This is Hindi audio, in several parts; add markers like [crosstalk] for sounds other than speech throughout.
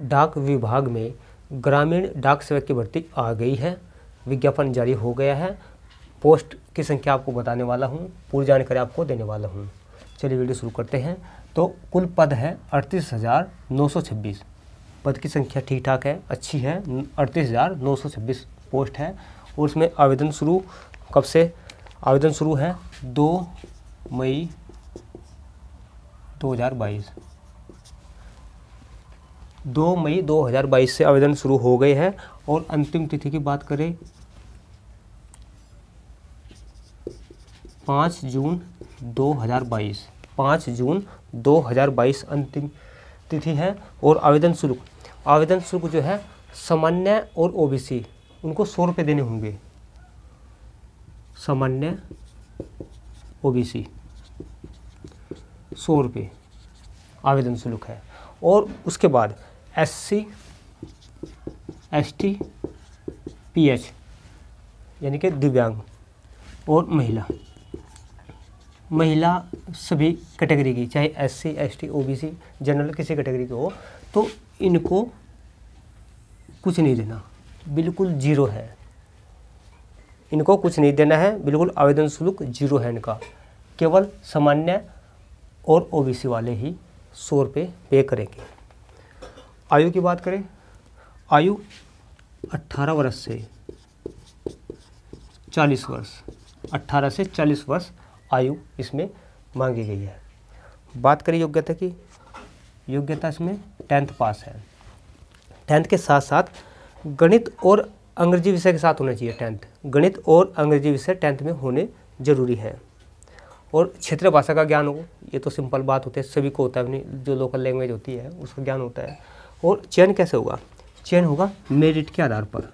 डाक विभाग में ग्रामीण डाक सेवक की भर्ती आ गई है विज्ञापन जारी हो गया है पोस्ट की संख्या आपको बताने वाला हूँ पूरी जानकारी आपको देने वाला हूँ चलिए वीडियो शुरू करते हैं तो कुल पद है अड़तीस हज़ार नौ सौ छब्बीस पद की संख्या ठीक ठाक है अच्छी है अड़तीस हज़ार नौ सौ छब्बीस पोस्ट है और उसमें आवेदन शुरू कब से आवेदन शुरू है दो मई दो हज़ार बाईस दो मई 2022 से आवेदन शुरू हो गए हैं और अंतिम तिथि की बात करें पाँच जून 2022 पाँच जून 2022 अंतिम तिथि है और आवेदन शुल्क आवेदन शुल्क जो है सामान्य और ओबीसी उनको सौ रुपये देने होंगे सामान्य ओबीसी सौ रुपये आवेदन शुल्क है और उसके बाद S C S T P H यानी कि दिव्यांग और महिला महिला सभी कैटेगरी की चाहे S C S T O B C general किसी कैटेगरी की हो तो इनको कुछ नहीं देना बिल्कुल जीरो है इनको कुछ नहीं देना है बिल्कुल आवेदन शुल्क जीरो है इनका केवल सामान्य और ओबीसी वाले ही सौ रुपये पे करेंगे आयु की बात करें आयु 18 वर्ष से 40 वर्ष 18 से 40 वर्ष आयु इसमें मांगी गई है बात करें योग्यता की योग्यता इसमें टेंथ पास है टेंथ के साथ साथ गणित और अंग्रेजी विषय के साथ होना चाहिए टेंथ गणित और अंग्रेजी विषय टेंथ में होने जरूरी है और क्षेत्रीय भाषा का ज्ञान हो ये तो सिंपल बात होती है सभी को होता है अपनी जो लोकल लैंग्वेज होती है उसका ज्ञान होता है और चयन कैसे होगा चयन होगा मेरिट के आधार पर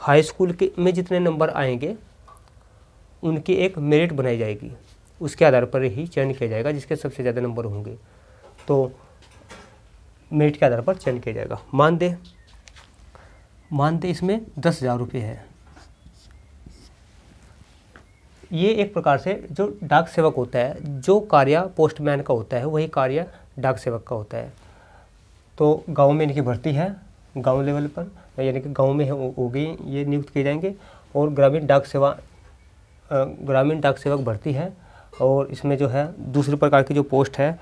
हाई स्कूल के में जितने नंबर आएंगे उनकी एक मेरिट बनाई जाएगी उसके आधार पर ही चयन किया जाएगा जिसके सबसे ज़्यादा नंबर होंगे तो मेरिट के आधार पर चयन किया जाएगा मानदेय मानदेय इसमें दस हज़ार रुपये है ये एक प्रकार से जो डाक सेवक होता है जो कार्य पोस्टमैन का होता है वही कार्य डाक सेवक का होता है तो गांव में इनकी भर्ती है गांव लेवल पर यानी कि गांव में हो गई ये नियुक्त किए जाएंगे और ग्रामीण डाक सेवा ग्रामीण डाक सेवक भर्ती है और इसमें जो है दूसरे प्रकार की जो पोस्ट है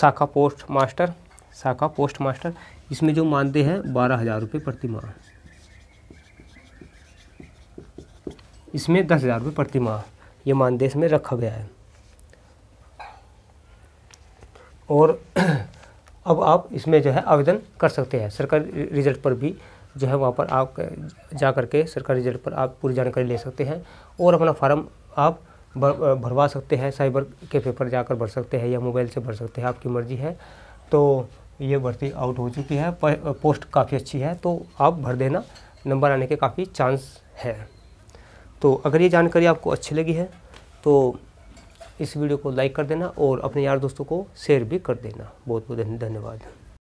शाखा पोस्ट मास्टर शाखा पोस्ट मास्टर इसमें जो मानदेय है बारह हज़ार रुपये प्रति माह इसमें दस हज़ार रुपये प्रति माह ये मानदेय इसमें रखा गया है और [clears throat] अब आप इसमें जो है आवेदन कर सकते हैं सरकारी रिजल्ट पर भी जो है वहाँ पर आप जा कर के सरकारी रिजल्ट पर आप पूरी जानकारी ले सकते हैं और अपना फार्म आप भरवा सकते हैं साइबर कैफे पर जाकर भर सकते हैं या मोबाइल से भर सकते हैं आपकी मर्जी है तो ये भर्ती आउट हो चुकी है पोस्ट काफ़ी अच्छी है तो आप भर देना नंबर आने के काफ़ी चांस है तो अगर ये जानकारी आपको अच्छी लगी है तो इस वीडियो को लाइक कर देना और अपने यार दोस्तों को शेयर भी कर देना बहुत बहुत धन्यवाद